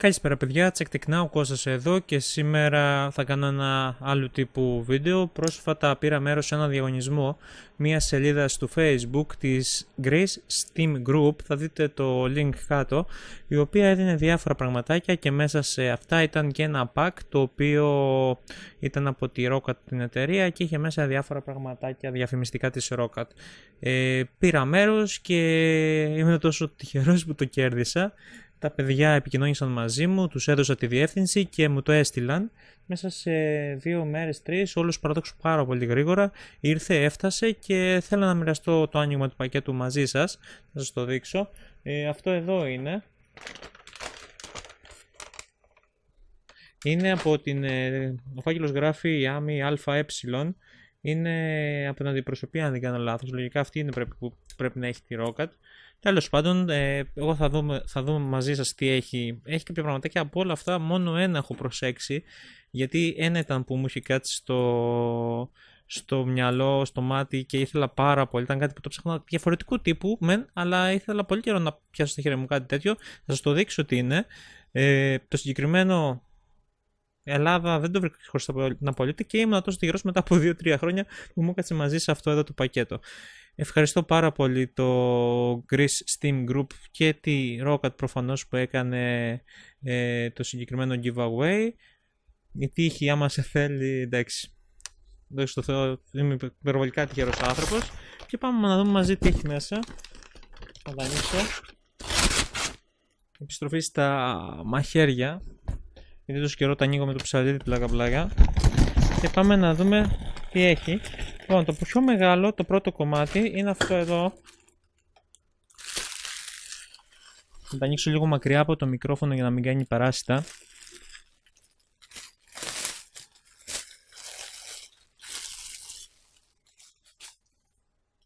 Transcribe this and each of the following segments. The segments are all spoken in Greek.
Καλησπέρα παιδιά, Check Tech Now, εδώ και σήμερα θα κάνω ένα άλλο τύπου βίντεο. Πρόσφατα πήρα μέρος σε ένα διαγωνισμό μια σελίδα στο facebook της Grace Steam Group, θα δείτε το link κάτω, η οποία έδινε διάφορα πραγματάκια και μέσα σε αυτά ήταν και ένα pack το οποίο ήταν από τη Rocket την εταιρεία και είχε μέσα διάφορα πραγματάκια διαφημιστικά της Rocket. Ε, πήρα μέρος και ήμουν τόσο τυχερός που το κέρδισα. Τα παιδιά επικοινωνήσαν μαζί μου, τους έδωσα τη διεύθυνση και μου το έστειλαν. Μέσα σε δύο μέρες, τρεις, όλος παραδόξου πάρα πολύ γρήγορα, ήρθε, έφτασε και θέλω να μοιραστώ το άνοιγμα του πακέτου μαζί σας, να σας το δείξω. Ε, αυτό εδώ είναι. Είναι από την... Ε, ο φάκελος γράφει η Άμι ΑΕ. Είναι από την αντιπροσωπεία, αν δεν κάνω λάθος. Λογικά αυτή είναι που πρέπει να έχει τη ρόκατ. Τέλος πάντων, ε, εγώ θα δούμε, θα δούμε μαζί σας τι έχει. Έχει κάποια πραγματικά από όλα αυτά. Μόνο ένα έχω προσέξει. Γιατί ένα ήταν που μου είχε κάτσει στο, στο μυαλό, στο μάτι και ήθελα πάρα πολύ. Ήταν κάτι που το ψάχνω διαφορετικού τύπου, μεν, αλλά ήθελα πολύ καιρό να πιάσω στα χέρια μου κάτι τέτοιο. Θα σας το δείξω τι είναι. Ε, το συγκεκριμένο Ελλάδα δεν το βρήκα χωρί να απολύτω και ήμουν τόσο τυχερό μετά από 2-3 χρόνια που μου έκατσε μαζί σε αυτό εδώ το πακέτο. Ευχαριστώ πάρα πολύ το Greece Steam Group και τη Rocket προφανώς που έκανε ε, το συγκεκριμένο giveaway. Η τύχη άμα σε θέλει, εντάξει, δόξα στο Θεό, είμαι υπερβολικά τυχερός άνθρωπος. Και πάμε να δούμε μαζί τι έχει μέσα. Θα δανείσω. Επιστροφή στα μαχαίρια. Γιατί τόσο καιρό τα ανοίγω με το ψαλίδι πλάκα πλάκα. Και πάμε να δούμε τι έχει. Λοιπόν, το πιο μεγάλο, το πρώτο κομμάτι, είναι αυτό εδώ. Θα το ανοίξω λίγο μακριά από το μικρόφωνο για να μην κάνει παράσιτα.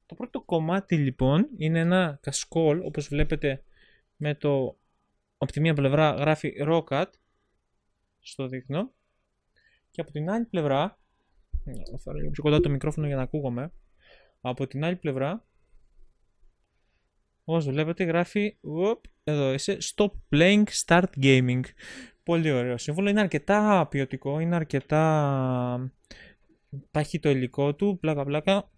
Το πρώτο κομμάτι λοιπόν είναι ένα κασκόλ, όπως βλέπετε με το... Από τη μία πλευρά γράφει ROCAT, στο δείχνω, και από την άλλη πλευρά θα κοντά το μικρόφωνο για να ακούγομαι. Από την άλλη πλευρά, όσο βλέπετε γράφει, εδώ είσαι, Stop Playing, Start Gaming. Πολύ ωραίο σύμβολο, είναι αρκετά ποιοτικό, είναι αρκετά παχύ το υλικό του, πλάκα πλάκα.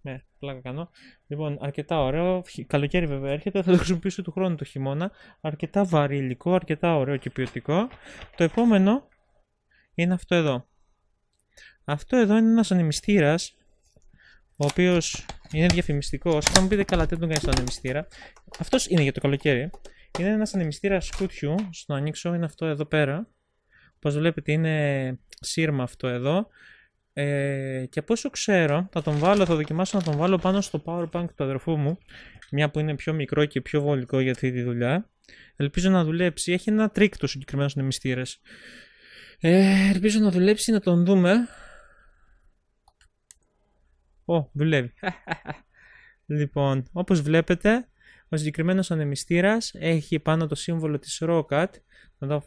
Ναι, πλάκα κάνω. Λοιπόν, αρκετά ωραίο. Καλοκαίρι βέβαια έρχεται, θα το χρησιμοποιήσω του χρόνου το χειμώνα. Αρκετά βαρύ υλικό, αρκετά ωραίο και ποιοτικό. Το επόμενο είναι αυτό εδώ. Αυτό εδώ είναι ένας ανεμιστήρας, ο οποίος είναι διαφημιστικός. Θα μου πείτε καλά, τι τον κάνεις στον ανεμιστήρα. Αυτός είναι για το καλοκαίρι. Είναι ένας ανεμιστήρας σκούτιου, στο ανοίξω, είναι αυτό εδώ πέρα. Όπως βλέπετε είναι σύρμα αυτό εδώ. Ε, και από όσο ξέρω, θα τον βάλω, θα δοκιμάσω να τον βάλω πάνω στο power bank του αδερφού μου. Μια που είναι πιο μικρό και πιο βολικό για αυτή τη δουλειά. Ελπίζω να δουλέψει. Έχει ένα τρίκ το συγκεκριμένο ανεμιστήρας. Ε, ελπίζω να δουλέψει, να τον δούμε. Ω, δουλεύει. λοιπόν, όπως βλέπετε, ο συγκεκριμένος ανεμιστήρας έχει πάνω το σύμβολο της Rocket. Να δω...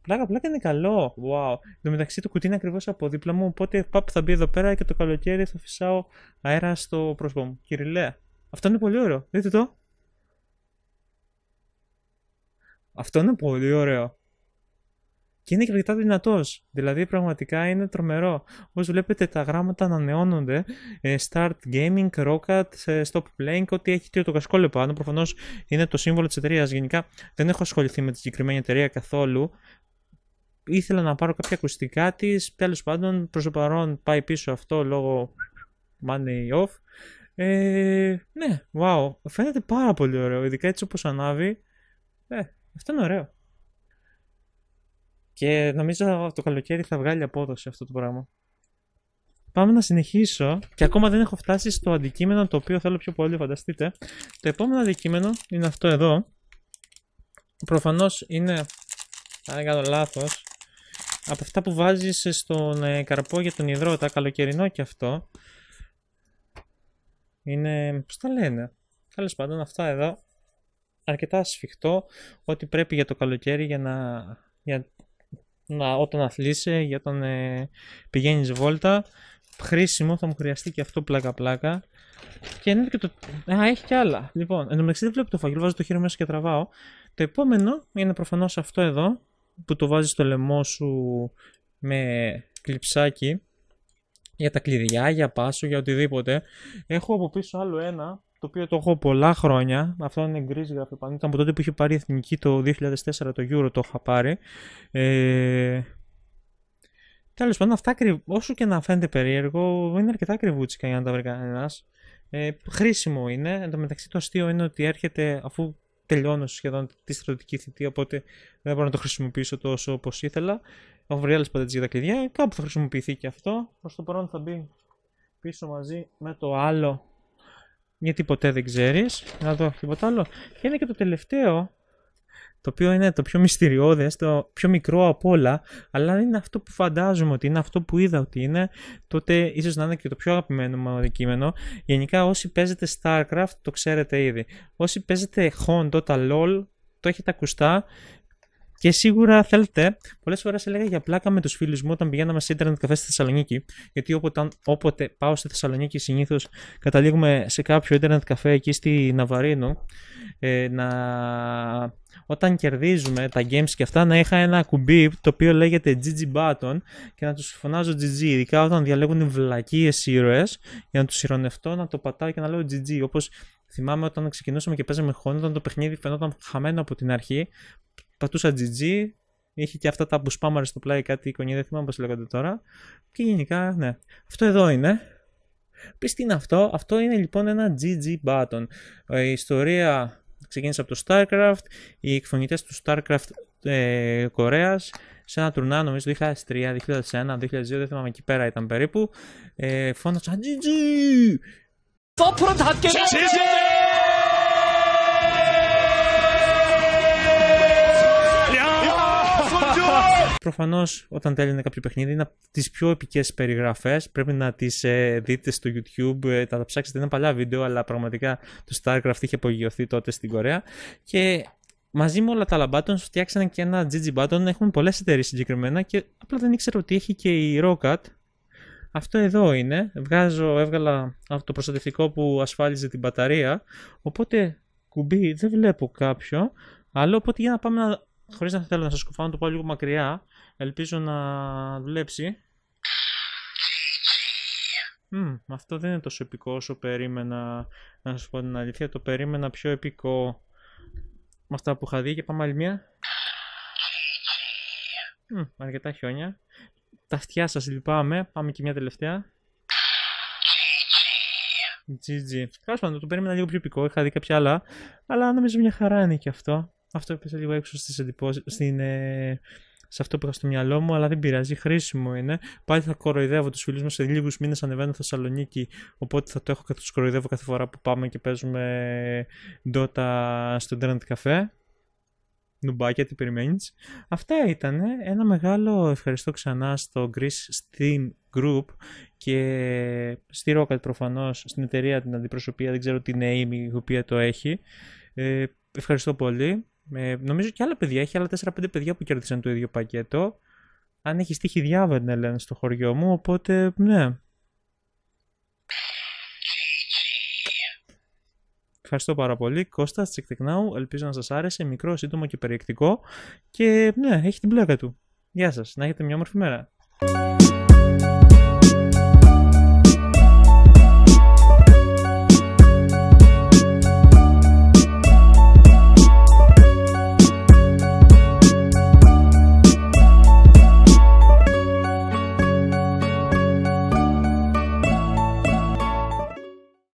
Πλάκα, πλάκα είναι καλό. Wow. Εν μεταξύ το κουτί είναι ακριβώς από δίπλα μου, οπότε παπ θα μπει εδώ πέρα και το καλοκαίρι θα φυσάω αέρα στο πρόσωπό μου. Κυριλέα. Αυτό είναι πολύ ωραίο. Δείτε το. Αυτό είναι πολύ ωραίο και είναι και αρκετά δυνατός. Δηλαδή, πραγματικά είναι τρομερό. Όπως βλέπετε, τα γράμματα ανανεώνονται. Ε, Start Gaming, Rocket, ε, Stop Playing, ό,τι έχει το κασκόλιο πάνω. Προφανώς είναι το σύμβολο της εταιρείας. Γενικά, δεν έχω ασχοληθεί με τη συγκεκριμένη εταιρεία καθόλου. Ήθελα να πάρω κάποια ακουστικά της. Τέλος πάντων, προς το παρόν πάει πίσω αυτό λόγω money off. Ε, ναι, wow. Φαίνεται πάρα πολύ ωραίο. Ειδικά έτσι όπως ανάβει. Ε, αυτό είναι ωραίο. Και νομίζω το καλοκαίρι θα βγάλει απόδοση αυτό το πράγμα. Πάμε να συνεχίσω και ακόμα δεν έχω φτάσει στο αντικείμενο το οποίο θέλω πιο πολύ, φανταστείτε. Το επόμενο αντικείμενο είναι αυτό εδώ. Προφανώς είναι, αν δεν κάνω λάθος, από αυτά που βάζεις στον ε, καρπό για τον υδρότα, καλοκαιρινό και αυτό. Είναι, πώς τα λένε, τέλος πάντων αυτά εδώ, αρκετά σφιχτό, ό,τι πρέπει για το καλοκαίρι για να, για να, όταν αθλείσαι για όταν ε, πηγαίνεις βόλτα χρήσιμο, θα μου χρειαστεί και αυτό πλάκα-πλάκα. Και είναι και το. Α, έχει και άλλα. Λοιπόν, εν τω μεταξύ δεν βλέπω το φαγητό βάζω το χέρι μέσα και τραβάω. Το επόμενο είναι προφανώς αυτό εδώ, που το βάζεις στο λαιμό σου με κλειψάκι για τα κλειδιά, για πάσο, για οτιδήποτε. Έχω από πίσω άλλο ένα το οποίο το έχω πολλά χρόνια. Αυτό είναι γκρίζ γραφείο. Ήταν από τότε που είχε πάρει η Εθνική το 2004 το Euro το είχα πάρει. Ε, Τέλος πάντων, αυτά όσο και να φαίνεται περίεργο, είναι αρκετά κρυβούτσικα για να τα βρει κανένας. Ε, χρήσιμο είναι. Εν τω μεταξύ, το αστείο είναι ότι έρχεται αφού τελειώνω σχεδόν τη στρατιωτική θητεία, οπότε δεν μπορώ να το χρησιμοποιήσω τόσο όπως ήθελα. Έχω βρει άλλες για τα κλειδιά. Κάπου θα χρησιμοποιηθεί και αυτό. Προς το παρόν θα μπει πίσω μαζί με το άλλο γιατί ποτέ δεν ξέρεις. Να δω τίποτα άλλο. Και είναι και το τελευταίο, το οποίο είναι το πιο μυστηριώδες, το πιο μικρό από όλα, αλλά είναι αυτό που φαντάζομαι ότι είναι, αυτό που είδα ότι είναι, τότε ίσως να είναι και το πιο αγαπημένο μου αντικείμενο. Γενικά όσοι παίζετε StarCraft το ξέρετε ήδη. Όσοι παίζετε Honda, τα LOL, το έχετε ακουστά και σίγουρα θέλετε, πολλές φορές έλεγα για πλάκα με τους φίλους μου όταν πηγαίναμε σε Ιντερνετ καφέ στη Θεσσαλονίκη. Γιατί όποτε, όποτε πάω στη Θεσσαλονίκη, συνήθως καταλήγουμε σε κάποιο Ιντερνετ καφέ εκεί στη Ναβαρίνο. Ε, να... Όταν κερδίζουμε τα games και αυτά, να είχα ένα κουμπί το οποίο λέγεται GG Button και να τους φωνάζω GG. Ειδικά όταν διαλέγουν βλακίες ήρωες, για να τους ηρωνευτώ, να το πατάω και να λέω GG. Όπως θυμάμαι όταν ξεκινούσαμε και παίζαμε χώνο, όταν το παιχνίδι φαινόταν χαμένο από την αρχή, πατούσα GG, είχε και αυτά τα που σπάμαρες στο πλάι κάτι εικονία, δεν θυμάμαι πώς λέγονται τώρα. Και γενικά, ναι. Αυτό εδώ είναι. Πεις τι είναι αυτό. Αυτό είναι λοιπόν ένα GG button. Ε, η ιστορία ξεκίνησε από το StarCraft, οι εκφωνητές του StarCraft ε, Κορέας σε ένα τουρνά νομίζω 2003, 2001, 2002, δεν θυμάμαι εκεί πέρα ήταν περίπου ε, φώναξαν GG! προφανώς όταν τέλειωνε κάποιο παιχνίδι είναι από τις πιο επικές περιγραφές. Πρέπει να τις ε, δείτε στο YouTube, ε, τα, τα ψάξετε. Είναι παλιά βίντεο, αλλά πραγματικά το Starcraft είχε απογειωθεί τότε στην Κορέα. Και μαζί με όλα τα άλλα buttons φτιάξανε και ένα GG button. Έχουν πολλές εταιρείες συγκεκριμένα και απλά δεν ήξερα ότι έχει και η Rocket. Αυτό εδώ είναι. Βγάζω, έβγαλα το προστατευτικό που ασφάλιζε την μπαταρία. Οπότε κουμπί δεν βλέπω κάποιο. Αλλά οπότε για να πάμε να χωρίς να θέλω να σας κουφάνω το πάω λίγο μακριά, ελπίζω να δουλέψει. Mm, αυτό δεν είναι τόσο επικό όσο περίμενα, να σας πω την αλήθεια, το περίμενα πιο επικό με αυτά που είχα δει και πάμε άλλη μία. Mm, αρκετά χιόνια. Τα αυτιά σας λυπάμαι, πάμε και μια τελευταία. GG. Τέλο το περίμενα λίγο πιο επικό. Είχα δει κάποια άλλα. Αλλά νομίζω μια χαρά είναι και αυτό αυτό έπεσε λίγο έξω στις εντυπώσεις, στην, ε, σε αυτό που είχα στο μυαλό μου, αλλά δεν πειράζει, χρήσιμο είναι. Πάλι θα κοροϊδεύω τους φίλους μου σε λίγους μήνες ανεβαίνω Θεσσαλονίκη, οπότε θα το έχω και τους κοροϊδεύω κάθε φορά που πάμε και παίζουμε Dota στο Internet Cafe. Νουμπάκια, τι περιμένεις. Αυτά ήταν. Ένα μεγάλο ευχαριστώ ξανά στο Greece Steam Group και στη Rocket προφανώς, στην εταιρεία την αντιπροσωπεία, δεν ξέρω τι είναι η οποία το έχει. Ε, ευχαριστώ πολύ νομίζω και άλλα παιδιά. Έχει άλλα 4-5 παιδιά που κέρδισαν το ίδιο πακέτο. Αν έχεις τύχει διάβαινε, λένε στο χωριό μου. Οπότε, ναι. Ευχαριστώ πάρα πολύ. Κώστα now, ελπίζω να σας άρεσε. Μικρό, σύντομο και περιεκτικό. Και ναι, έχει την πλάκα του. Γεια σας. Να έχετε μια όμορφη μέρα.